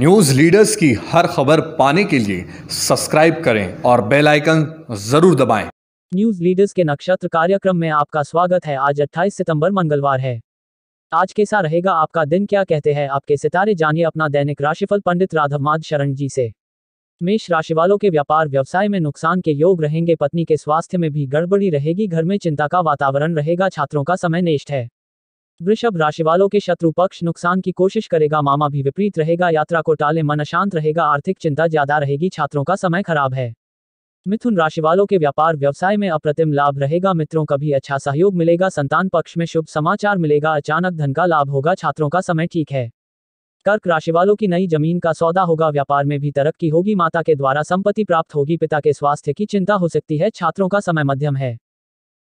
News leaders की हर खबर पाने के लिए सब्सक्राइब करें और बेल आइकन जरूर दबाएं। न्यूज़ लीडर्स के नक्षत्र कार्यक्रम में आपका स्वागत है आज 28 सितंबर मंगलवार है आज कैसा रहेगा आपका दिन क्या कहते हैं आपके सितारे जानिए अपना दैनिक राशिफल पंडित राधवमाद शरण जी से मेष राशि वालों के व्यापार व्यवसाय में नुकसान के योग रहेंगे पत्नी के स्वास्थ्य में भी गड़बड़ी रहेगी घर में चिंता का वातावरण रहेगा छात्रों का समय नेष्ट है वृषभ राशि वालों के शत्रु पक्ष नुकसान की कोशिश करेगा मामा भी विपरीत रहेगा यात्रा को टाले मन अशांत रहेगा आर्थिक चिंता ज्यादा रहेगी छात्रों का समय खराब है मिथुन राशि वालों के व्यापार व्यवसाय में अप्रतिम लाभ रहेगा मित्रों का भी अच्छा सहयोग मिलेगा संतान पक्ष में शुभ समाचार मिलेगा अचानक धन का लाभ होगा छात्रों का समय ठीक है कर्क राशि वालों की नई जमीन का सौदा होगा व्यापार में भी तरक्की होगी माता के द्वारा संपत्ति प्राप्त होगी पिता के स्वास्थ्य की चिंता हो सकती है छात्रों का समय मध्यम है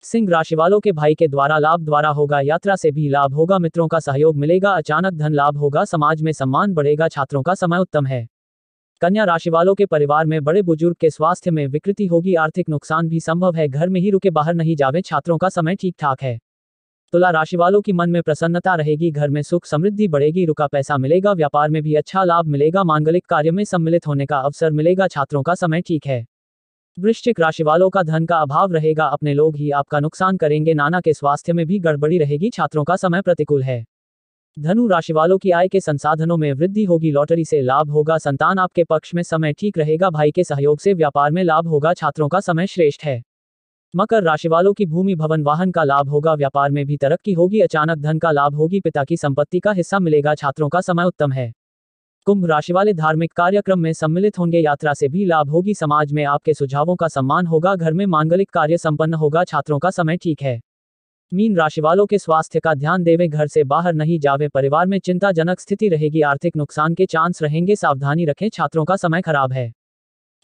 सिंह राशि वालों के भाई के द्वारा लाभ द्वारा होगा यात्रा से भी लाभ होगा मित्रों का सहयोग मिलेगा अचानक धन लाभ होगा समाज में सम्मान बढ़ेगा छात्रों का समय उत्तम है कन्या राशि वालों के परिवार में बड़े बुजुर्ग के स्वास्थ्य में विकृति होगी आर्थिक नुकसान भी संभव है घर में ही रुके बाहर नहीं जावे छात्रों का समय ठीक ठाक है तुला राशि वालों की मन में प्रसन्नता रहेगी घर में सुख समृद्धि बढ़ेगी रुका पैसा मिलेगा व्यापार में भी अच्छा लाभ मिलेगा मांगलिक कार्य में सम्मिलित होने का अवसर मिलेगा छात्रों का समय ठीक है वृश्चिक राशि वालों का धन का अभाव रहेगा अपने लोग ही आपका नुकसान करेंगे नाना के स्वास्थ्य में भी गड़बड़ी रहेगी छात्रों का समय प्रतिकूल है धनु राशि वालों की आय के संसाधनों में वृद्धि होगी लॉटरी से लाभ होगा संतान आपके पक्ष में समय ठीक रहेगा भाई के सहयोग से व्यापार में लाभ होगा छात्रों का समय श्रेष्ठ है मकर राशि वालों की भूमि भवन वाहन का लाभ होगा व्यापार में भी तरक्की होगी अचानक धन का लाभ होगी पिता की संपत्ति का हिस्सा मिलेगा छात्रों का समय उत्तम है कुंभ राशि वाले धार्मिक कार्यक्रम में सम्मिलित होंगे यात्रा से भी लाभ होगी समाज में आपके सुझावों का सम्मान होगा घर में मांगलिक कार्य संपन्न होगा छात्रों का समय ठीक है मीन राशि वालों के स्वास्थ्य का ध्यान देवे घर से बाहर नहीं जावे परिवार में चिंताजनक स्थिति रहेगी आर्थिक नुकसान के चांस रहेंगे सावधानी रखें छात्रों का समय खराब है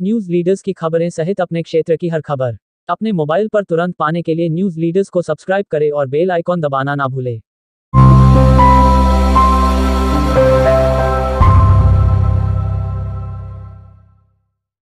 न्यूज लीडर्स की खबरें सहित अपने क्षेत्र की हर खबर अपने मोबाइल पर तुरंत पाने के लिए न्यूज लीडर्स को सब्सक्राइब करें और बेल आइकॉन दबाना ना भूलें